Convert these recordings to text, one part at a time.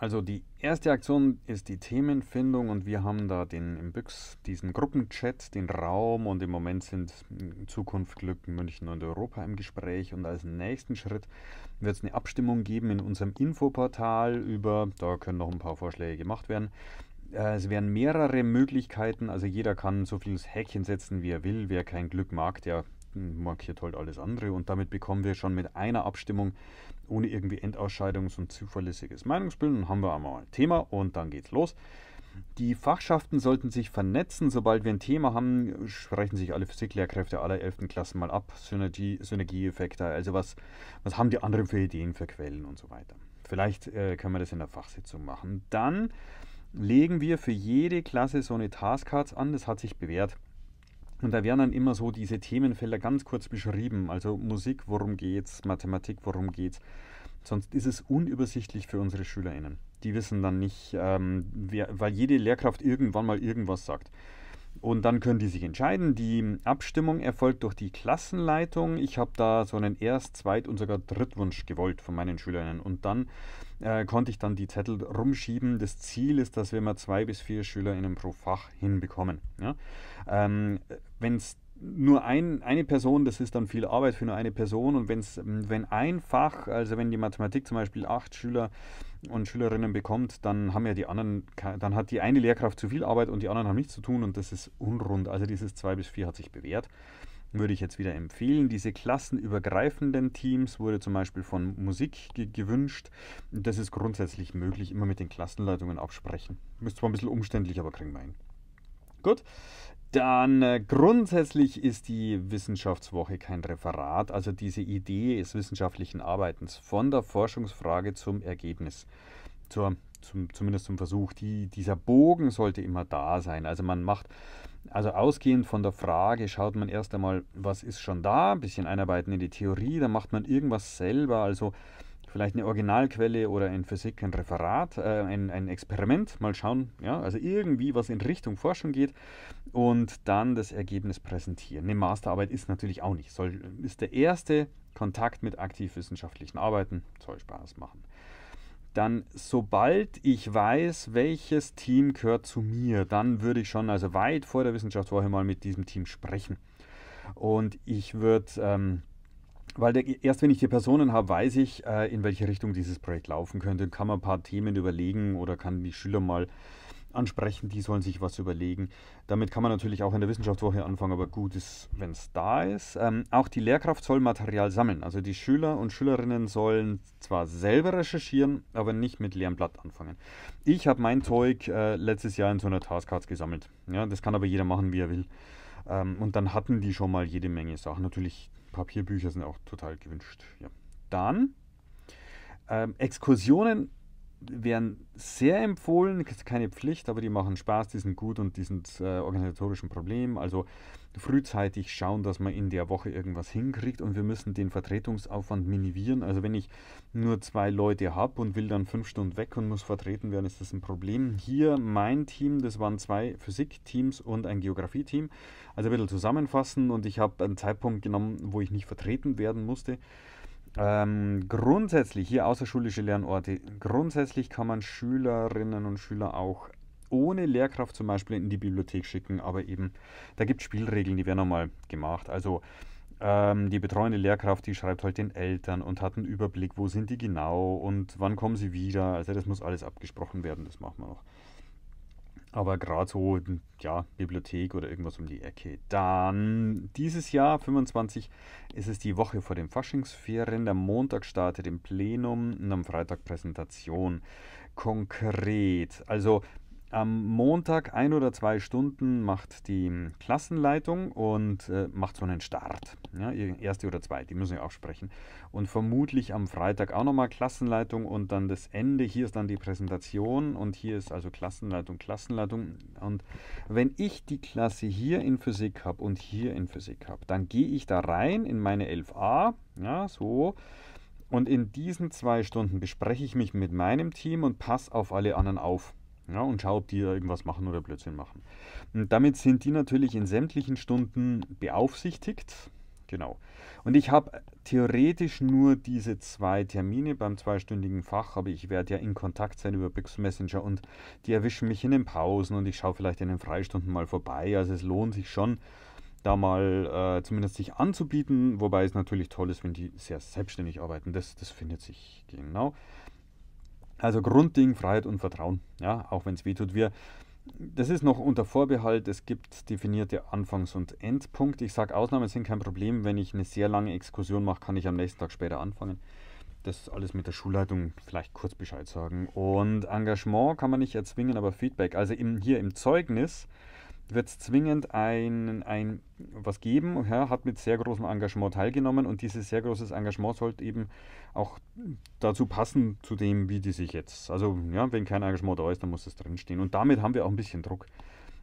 Also die erste Aktion ist die Themenfindung und wir haben da den im Büx diesen Gruppenchat, den Raum und im Moment sind Zukunft, Glück, München und Europa im Gespräch und als nächsten Schritt wird es eine Abstimmung geben in unserem Infoportal über, da können noch ein paar Vorschläge gemacht werden. Äh, es werden mehrere Möglichkeiten, also jeder kann so viel ins Häkchen setzen, wie er will. Wer kein Glück mag, der markiert halt alles andere und damit bekommen wir schon mit einer Abstimmung ohne irgendwie Endausscheidungs- und zuverlässiges Meinungsbild. Dann haben wir einmal ein Thema und dann geht's los. Die Fachschaften sollten sich vernetzen. Sobald wir ein Thema haben, sprechen sich alle Physiklehrkräfte aller 11. Klassen mal ab. Synergie, Synergieeffekte, also was, was haben die anderen für Ideen, für Quellen und so weiter. Vielleicht äh, können wir das in der Fachsitzung machen. Dann legen wir für jede Klasse so eine Taskcards an. Das hat sich bewährt. Und da werden dann immer so diese Themenfelder ganz kurz beschrieben. Also Musik, worum geht's, Mathematik, worum geht's. Sonst ist es unübersichtlich für unsere SchülerInnen. Die wissen dann nicht, ähm, wer, weil jede Lehrkraft irgendwann mal irgendwas sagt. Und dann können die sich entscheiden. Die Abstimmung erfolgt durch die Klassenleitung. Ich habe da so einen Erst-, Zweit- und sogar Drittwunsch gewollt von meinen Schülerinnen. Und dann äh, konnte ich dann die Zettel rumschieben. Das Ziel ist, dass wir mal zwei bis vier Schülerinnen pro Fach hinbekommen. Ja? Ähm, Wenn es nur ein, eine Person, das ist dann viel Arbeit für nur eine Person. Und wenn's, wenn ein Fach, also wenn die Mathematik zum Beispiel acht Schüler und Schülerinnen bekommt, dann haben ja die anderen, dann hat die eine Lehrkraft zu viel Arbeit und die anderen haben nichts zu tun und das ist unrund. Also dieses 2 bis 4 hat sich bewährt. Würde ich jetzt wieder empfehlen. Diese klassenübergreifenden Teams wurde zum Beispiel von Musik ge gewünscht. Das ist grundsätzlich möglich, immer mit den Klassenleitungen absprechen. Ist zwar ein bisschen umständlich, aber kriegen wir hin. Gut. Dann äh, grundsätzlich ist die Wissenschaftswoche kein Referat, also diese Idee des wissenschaftlichen Arbeitens von der Forschungsfrage zum Ergebnis, zur, zum, zumindest zum Versuch. Die, dieser Bogen sollte immer da sein. Also man macht, also ausgehend von der Frage schaut man erst einmal, was ist schon da, ein bisschen einarbeiten in die Theorie, dann macht man irgendwas selber, also vielleicht eine Originalquelle oder in Physik ein Referat, äh, ein, ein Experiment, mal schauen, ja, also irgendwie was in Richtung Forschung geht und dann das Ergebnis präsentieren. Eine Masterarbeit ist natürlich auch nicht, soll, ist der erste Kontakt mit aktiv wissenschaftlichen Arbeiten, soll Spaß machen. Dann, sobald ich weiß, welches Team gehört zu mir, dann würde ich schon also weit vor der Wissenschaftswoche mal mit diesem Team sprechen. Und ich würde ähm, weil der, erst wenn ich die Personen habe, weiß ich, äh, in welche Richtung dieses Projekt laufen könnte. Dann Kann man ein paar Themen überlegen oder kann die Schüler mal ansprechen, die sollen sich was überlegen. Damit kann man natürlich auch in der Wissenschaftswoche anfangen, aber gut ist, wenn es da ist. Ähm, auch die Lehrkraft soll Material sammeln. Also die Schüler und Schülerinnen sollen zwar selber recherchieren, aber nicht mit leerem Blatt anfangen. Ich habe mein Zeug äh, letztes Jahr in so einer Taskcard gesammelt. Ja, das kann aber jeder machen, wie er will. Ähm, und dann hatten die schon mal jede Menge Sachen. Natürlich, Papierbücher sind auch total gewünscht. Ja. Dann ähm, Exkursionen werden sehr empfohlen, keine Pflicht, aber die machen Spaß, die sind gut und die sind äh, organisatorisch ein Problem. Also frühzeitig schauen, dass man in der Woche irgendwas hinkriegt und wir müssen den Vertretungsaufwand minimieren. Also wenn ich nur zwei Leute habe und will dann fünf Stunden weg und muss vertreten werden, ist das ein Problem. Hier mein Team, das waren zwei Physikteams und ein Geografie-Team. Also ein bisschen zusammenfassen und ich habe einen Zeitpunkt genommen, wo ich nicht vertreten werden musste. Ähm, grundsätzlich, hier außerschulische Lernorte, grundsätzlich kann man Schülerinnen und Schüler auch ohne Lehrkraft zum Beispiel in die Bibliothek schicken, aber eben, da gibt es Spielregeln, die werden nochmal gemacht. Also ähm, die betreuende Lehrkraft, die schreibt halt den Eltern und hat einen Überblick, wo sind die genau und wann kommen sie wieder. Also das muss alles abgesprochen werden, das machen wir noch. Aber gerade so, ja, Bibliothek oder irgendwas um die Ecke. Dann dieses Jahr, 25, ist es die Woche vor den Faschingsferien. Der Montag startet im Plenum und am Freitag Präsentation. Konkret, also am Montag ein oder zwei Stunden macht die Klassenleitung und äh, macht so einen Start. Ja, erste oder zweite, die müssen ja auch sprechen. Und vermutlich am Freitag auch nochmal Klassenleitung und dann das Ende. Hier ist dann die Präsentation und hier ist also Klassenleitung, Klassenleitung. Und wenn ich die Klasse hier in Physik habe und hier in Physik habe, dann gehe ich da rein in meine 11a, ja, so. Und in diesen zwei Stunden bespreche ich mich mit meinem Team und passe auf alle anderen auf. Ja, und schau, ob die da irgendwas machen oder Blödsinn machen. Und damit sind die natürlich in sämtlichen Stunden beaufsichtigt. Genau. Und ich habe theoretisch nur diese zwei Termine beim zweistündigen Fach, aber ich werde ja in Kontakt sein über Bix Messenger und die erwischen mich in den Pausen und ich schaue vielleicht in den Freistunden mal vorbei. Also es lohnt sich schon, da mal äh, zumindest sich anzubieten, wobei es natürlich toll ist, wenn die sehr selbstständig arbeiten. Das, das findet sich genau. Also Grundding, Freiheit und Vertrauen, ja, auch wenn es weh tut. das ist noch unter Vorbehalt, es gibt definierte Anfangs- und Endpunkte. Ich sage, Ausnahmen sind kein Problem. Wenn ich eine sehr lange Exkursion mache, kann ich am nächsten Tag später anfangen. Das alles mit der Schulleitung vielleicht kurz Bescheid sagen. Und Engagement kann man nicht erzwingen, aber Feedback. Also im, hier im Zeugnis wird es zwingend ein, ein, was geben, ja, hat mit sehr großem Engagement teilgenommen und dieses sehr großes Engagement sollte eben auch dazu passen, zu dem, wie die sich jetzt. Also, ja, wenn kein Engagement da ist, dann muss das drinstehen. Und damit haben wir auch ein bisschen Druck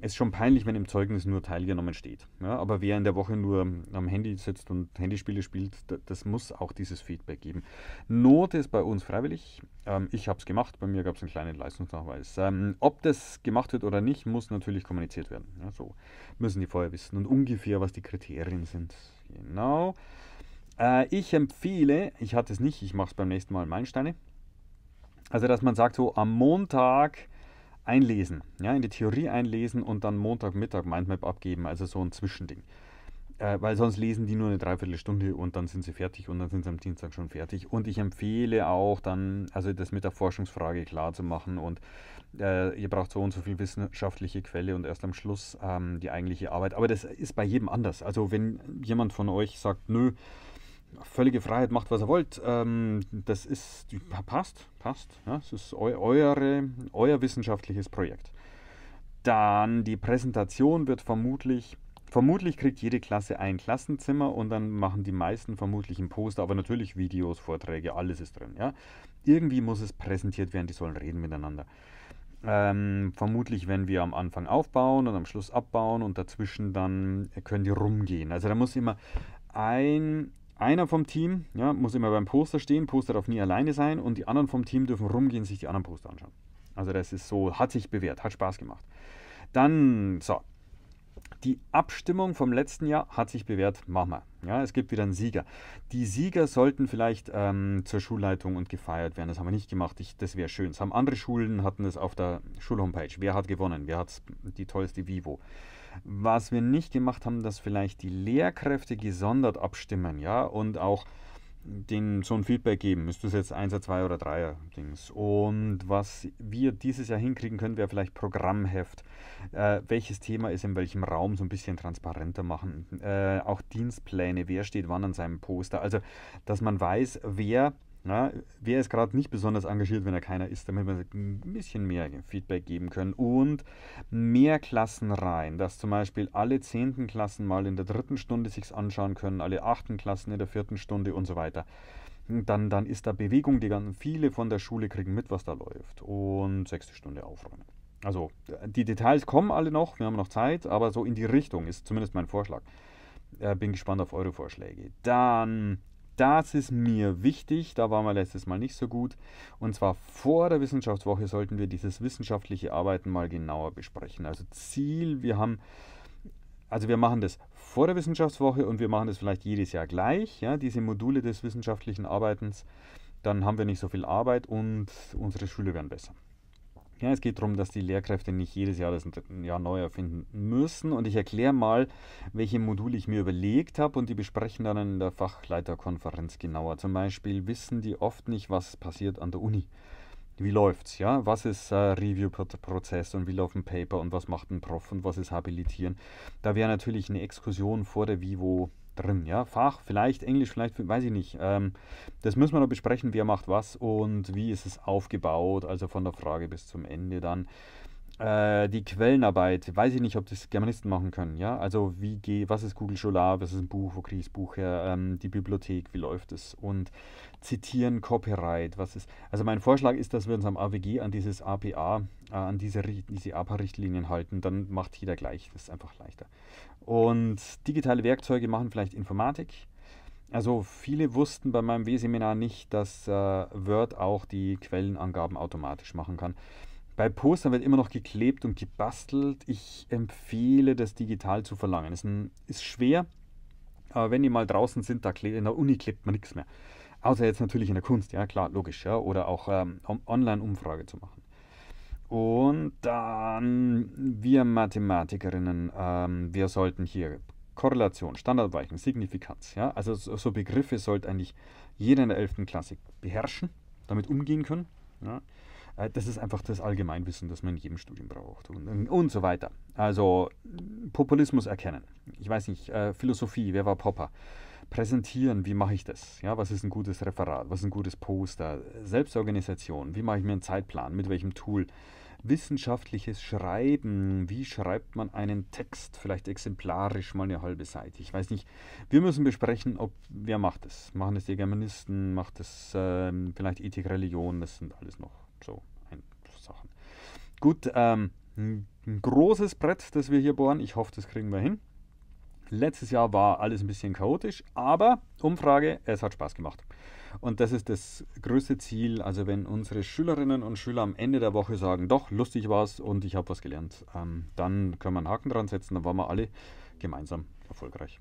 es ist schon peinlich, wenn im Zeugnis nur teilgenommen steht. Ja, aber wer in der Woche nur am Handy sitzt und Handyspiele spielt, das muss auch dieses Feedback geben. Note ist bei uns freiwillig. Ähm, ich habe es gemacht, bei mir gab es einen kleinen Leistungsnachweis. Ähm, ob das gemacht wird oder nicht, muss natürlich kommuniziert werden. Ja, so müssen die vorher wissen und ungefähr, was die Kriterien sind. Genau. Äh, ich empfehle, ich hatte es nicht, ich mache es beim nächsten Mal Meilensteine. Also, dass man sagt, so am Montag einlesen, ja, in die Theorie einlesen und dann Montagmittag Mindmap abgeben, also so ein Zwischending. Äh, weil sonst lesen die nur eine Dreiviertelstunde und dann sind sie fertig und dann sind sie am Dienstag schon fertig. Und ich empfehle auch dann, also das mit der Forschungsfrage klar zu machen und äh, ihr braucht so und so viel wissenschaftliche Quelle und erst am Schluss ähm, die eigentliche Arbeit. Aber das ist bei jedem anders. Also wenn jemand von euch sagt, nö, völlige Freiheit, macht was ihr wollt. Ähm, das ist, passt, passt. Ja, das ist eu, eure, euer wissenschaftliches Projekt. Dann die Präsentation wird vermutlich, vermutlich kriegt jede Klasse ein Klassenzimmer und dann machen die meisten vermutlich ein Poster, aber natürlich Videos, Vorträge, alles ist drin. Ja? Irgendwie muss es präsentiert werden, die sollen reden miteinander. Ähm, vermutlich, wenn wir am Anfang aufbauen und am Schluss abbauen und dazwischen dann können die rumgehen. Also da muss immer ein einer vom Team ja, muss immer beim Poster stehen, Poster darf nie alleine sein und die anderen vom Team dürfen rumgehen und sich die anderen Poster anschauen. Also das ist so, hat sich bewährt, hat Spaß gemacht. Dann, so, die Abstimmung vom letzten Jahr hat sich bewährt, machen wir. Ja, es gibt wieder einen Sieger. Die Sieger sollten vielleicht ähm, zur Schulleitung und gefeiert werden. Das haben wir nicht gemacht. Ich, das wäre schön. Das haben andere Schulen hatten das auf der Schulhomepage. Wer hat gewonnen? Wer hat die tollste Vivo? Was wir nicht gemacht haben, dass vielleicht die Lehrkräfte gesondert abstimmen, ja, und auch denen so ein Feedback geben. Ist das jetzt 1er, 2 oder 3 Dings? Und was wir dieses Jahr hinkriegen können, wäre vielleicht Programmheft. Äh, welches Thema ist in welchem Raum so ein bisschen transparenter machen? Äh, auch Dienstpläne, wer steht wann an seinem Poster? Also, dass man weiß, wer na, wer ist gerade nicht besonders engagiert, wenn er keiner ist, damit wir ein bisschen mehr Feedback geben können und mehr Klassen rein, dass zum Beispiel alle zehnten Klassen mal in der dritten Stunde sich anschauen können, alle achten Klassen in der vierten Stunde und so weiter. Dann, dann ist da Bewegung, die ganzen viele von der Schule kriegen mit, was da läuft. Und sechste Stunde aufräumen. Also die Details kommen alle noch, wir haben noch Zeit, aber so in die Richtung ist zumindest mein Vorschlag. Äh, bin gespannt auf eure Vorschläge. Dann das ist mir wichtig, da waren wir letztes Mal nicht so gut. Und zwar vor der Wissenschaftswoche sollten wir dieses wissenschaftliche Arbeiten mal genauer besprechen. Also Ziel, wir haben, also wir machen das vor der Wissenschaftswoche und wir machen das vielleicht jedes Jahr gleich, ja, diese Module des wissenschaftlichen Arbeitens. Dann haben wir nicht so viel Arbeit und unsere Schüler werden besser. Ja, es geht darum, dass die Lehrkräfte nicht jedes Jahr das Jahr neu erfinden müssen. Und ich erkläre mal, welche Module ich mir überlegt habe und die besprechen dann in der Fachleiterkonferenz genauer. Zum Beispiel wissen die oft nicht, was passiert an der Uni. Wie läuft's, ja? Was ist äh, Review-Prozess und wie läuft ein Paper und was macht ein Prof und was ist Habilitieren? Da wäre natürlich eine Exkursion vor der Vivo drin, ja, Fach, vielleicht Englisch, vielleicht, weiß ich nicht. Ähm, das müssen wir noch besprechen, wer macht was und wie ist es aufgebaut, also von der Frage bis zum Ende dann äh, die Quellenarbeit, weiß ich nicht, ob das Germanisten machen können, ja? Also wie geht, was ist Google Scholar, was ist ein Buch, wo kriege ich das Buch her, ähm, die Bibliothek, wie läuft es? Und zitieren, Copyright, was ist. Also mein Vorschlag ist, dass wir uns am AWG an dieses APA, äh, an diese, diese APA-Richtlinien halten, dann macht jeder gleich, das ist einfach leichter. Und digitale Werkzeuge machen vielleicht Informatik. Also viele wussten bei meinem W-Seminar nicht, dass äh, Word auch die Quellenangaben automatisch machen kann. Bei Postern wird immer noch geklebt und gebastelt. Ich empfehle, das digital zu verlangen. Es ist schwer, aber wenn die mal draußen sind, da in der Uni klebt man nichts mehr. Außer jetzt natürlich in der Kunst, ja klar, logisch. Ja? Oder auch ähm, Online-Umfrage zu machen. Und dann wir Mathematikerinnen, ähm, wir sollten hier Korrelation, Standardweichen, Signifikanz, ja, also so, so Begriffe sollte eigentlich jeder in der 11. Klasse beherrschen, damit umgehen können. Ja? Äh, das ist einfach das Allgemeinwissen, das man in jedem Studium braucht und, ähm, und so weiter. Also Populismus erkennen. Ich weiß nicht, äh, Philosophie, wer war Popper? Präsentieren, wie mache ich das? Ja, was ist ein gutes Referat? Was ist ein gutes Poster? Selbstorganisation, wie mache ich mir einen Zeitplan? Mit welchem Tool? wissenschaftliches Schreiben. Wie schreibt man einen Text? Vielleicht exemplarisch mal eine halbe Seite. Ich weiß nicht. Wir müssen besprechen, ob wer macht es. Machen es die Germanisten, macht es äh, vielleicht Ethik, Religion, das sind alles noch so ein, Sachen. Gut, ähm, ein großes Brett, das wir hier bohren. Ich hoffe, das kriegen wir hin. Letztes Jahr war alles ein bisschen chaotisch, aber Umfrage, es hat Spaß gemacht. Und das ist das größte Ziel. Also wenn unsere Schülerinnen und Schüler am Ende der Woche sagen, doch, lustig war es und ich habe was gelernt, ähm, dann können wir einen Haken dran setzen, dann waren wir alle gemeinsam erfolgreich.